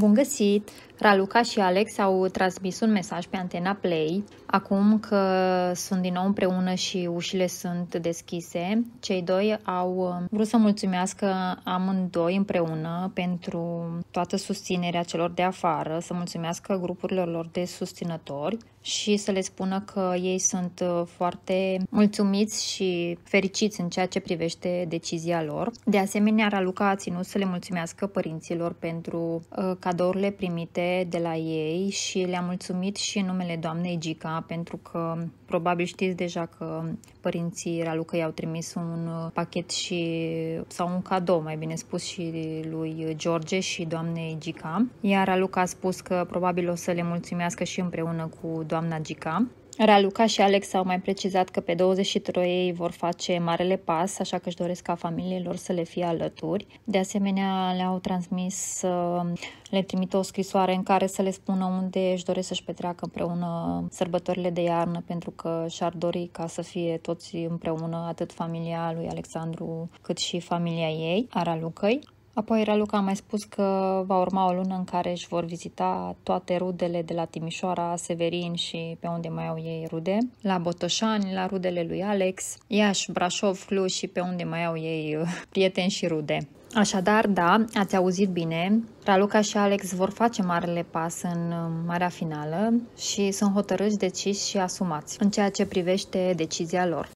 Bun găsit! Raluca și Alex au transmis un mesaj pe antena Play, acum că sunt din nou împreună și ușile sunt deschise. Cei doi au um, vrut să mulțumească amândoi împreună pentru toată susținerea celor de afară, să mulțumească grupurilor lor de susținători și să le spună că ei sunt uh, foarte mulțumiți și fericiți în ceea ce privește decizia lor. De asemenea, Raluca a ținut să le mulțumească părinților pentru uh, că cadourile primite de la ei și le-am mulțumit și în numele doamnei Gica, pentru că probabil știți deja că părinții Raluca i-au trimis un uh, pachet și, sau un cadou, mai bine spus, și lui George și doamnei Gica. Iar Raluca a spus că probabil o să le mulțumească și împreună cu doamna Gica. Raluca și Alex au mai precizat că pe 23 ei vor face marele pas, așa că își doresc ca familiilor să le fie alături. De asemenea, le-au transmis, uh, le trimit o scrisoare în care să le spună unde își doresc să-și petreacă împreună sărbătorile de iarnă, pentru că și-ar dori ca să fie toți împreună, atât familia lui Alexandru, cât și familia ei, a Ralucăi. Apoi Raluca a mai spus că va urma o lună în care își vor vizita toate rudele de la Timișoara, Severin și pe unde mai au ei rude, la Botoșani, la rudele lui Alex, Iași, Brașov, Cluj și pe unde mai au ei uh, prieteni și rude. Așadar, da, ați auzit bine, Raluca și Alex vor face marele pas în uh, marea finală și sunt hotărâși, deciși și asumați în ceea ce privește decizia lor.